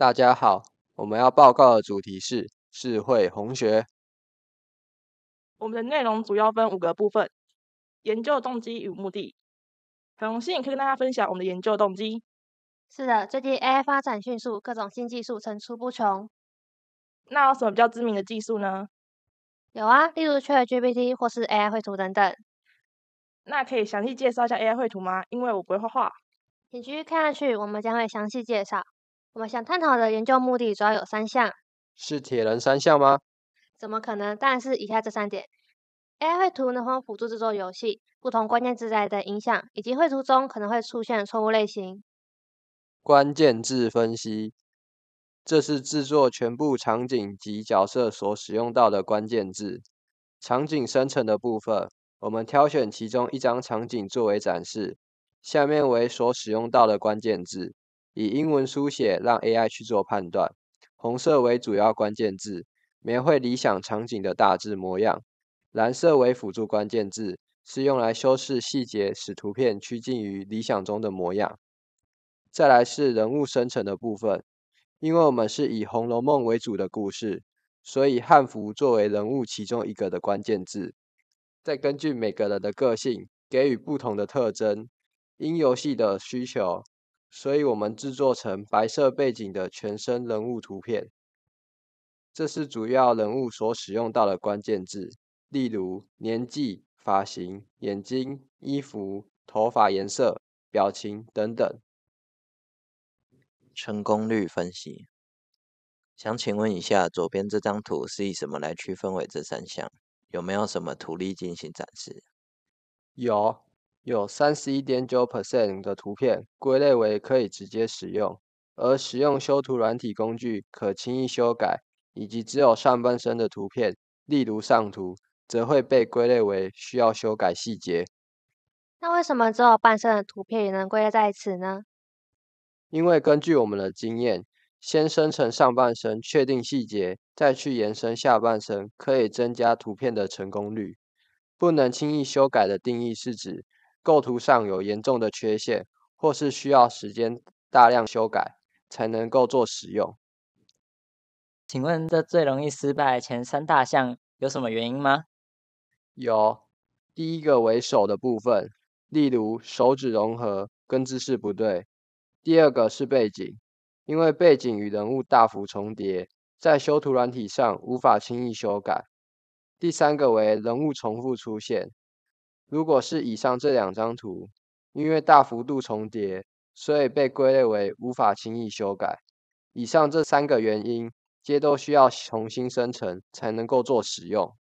大家好，我们要报告的主题是智慧红学。我们的内容主要分五个部分：研究动机与目的。很荣幸可以跟大家分享我们的研究动机。是的，最近 AI 发展迅速，各种新技术层出不穷。那有什么比较知名的技术呢？有啊，例如 ChatGPT 或是 AI 绘图等等。那可以详细介绍一下 AI 绘图吗？因为我不会画画。请继续看下去，我们将会详细介绍。我们想探讨的研究目的主要有三项，是铁人三项吗？怎么可能？当然是以下这三点：AI 绘图能否辅助制作游戏、不同关键字的影响，以及绘图中可能会出现的错误类型。关键字分析，这是制作全部场景及角色所使用到的关键字。场景生成的部分，我们挑选其中一张场景作为展示。下面为所使用到的关键字。以英文书写，让 AI 去做判断。红色为主要关键字，描绘理想场景的大致模样；蓝色为辅助关键字，是用来修饰细节，使图片趋近于理想中的模样。再来是人物生成的部分，因为我们是以《红楼梦》为主的故事，所以汉服作为人物其中一个的关键字。再根据每个人的个性，给予不同的特征，因游戏的需求。所以我们制作成白色背景的全身人物图片，这是主要人物所使用到的关键字，例如年纪、发型、眼睛、衣服、头发颜色、表情等等。成功率分析，想请问一下，左边这张图是以什么来区分为这三项？有没有什么图例进行展示？有。有三十一点九 percent 的图片归类为可以直接使用，而使用修图软体工具可轻易修改，以及只有上半身的图片，例如上图，则会被归类为需要修改细节。那为什么只有半身的图片也能归类在此呢？因为根据我们的经验，先生成上半身确定细节，再去延伸下半身，可以增加图片的成功率。不能轻易修改的定义是指。构图上有严重的缺陷，或是需要时间大量修改才能够做使用。请问这最容易失败前三大项有什么原因吗？有，第一个为手的部分，例如手指融合跟姿势不对；第二个是背景，因为背景与人物大幅重叠，在修图软体上无法轻易修改；第三个为人物重复出现。如果是以上这两张图，因为大幅度重叠，所以被归类为无法轻易修改。以上这三个原因，皆都需要重新生成才能够做使用。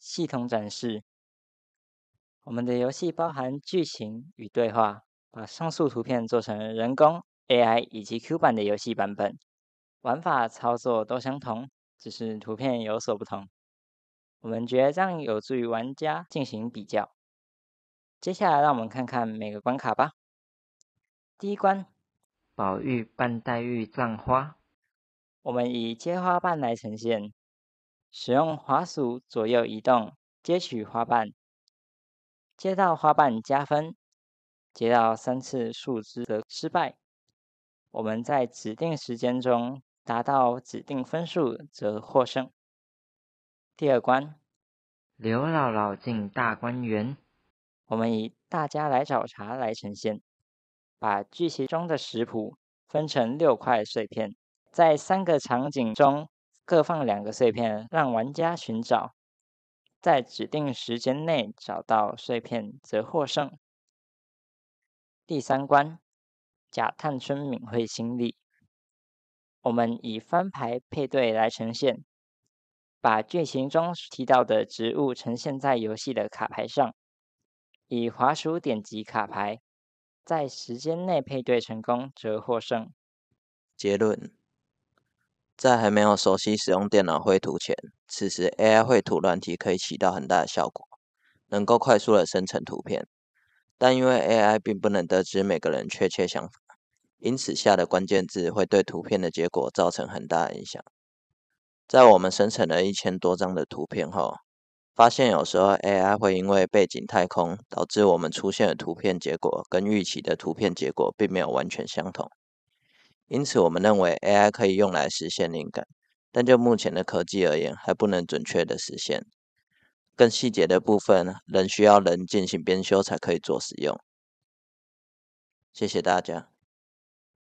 系统展示：我们的游戏包含剧情与对话，把上述图片做成人工、AI 以及 Q 版的游戏版本，玩法操作都相同，只是图片有所不同。我们觉得这样有助于玩家进行比较。接下来，让我们看看每个关卡吧。第一关，宝玉半黛玉葬花，我们以接花瓣来呈现。使用滑鼠左右移动，接取花瓣，接到花瓣加分，接到三次树枝则失败。我们在指定时间中达到指定分数则获胜。第二关，刘姥姥进大观园，我们以“大家来找茬”来呈现，把剧情中的食谱分成六块碎片，在三个场景中各放两个碎片，让玩家寻找，在指定时间内找到碎片则获胜。第三关，贾探春敏慧心力，我们以翻牌配对来呈现。把剧情中提到的植物呈现在游戏的卡牌上，以滑鼠点击卡牌，在时间内配对成功则获胜。结论：在还没有熟悉使用电脑绘图前，此时 AI 绘图软体可以起到很大的效果，能够快速的生成图片。但因为 AI 并不能得知每个人确切想法，因此下的关键字会对图片的结果造成很大影响。在我们生成了一千多张的图片后，发现有时候 AI 会因为背景太空，导致我们出现的图片结果跟预期的图片结果并没有完全相同。因此，我们认为 AI 可以用来实现灵感，但就目前的科技而言，还不能准确的实现。更细节的部分仍需要人进行编修才可以做使用。谢谢大家。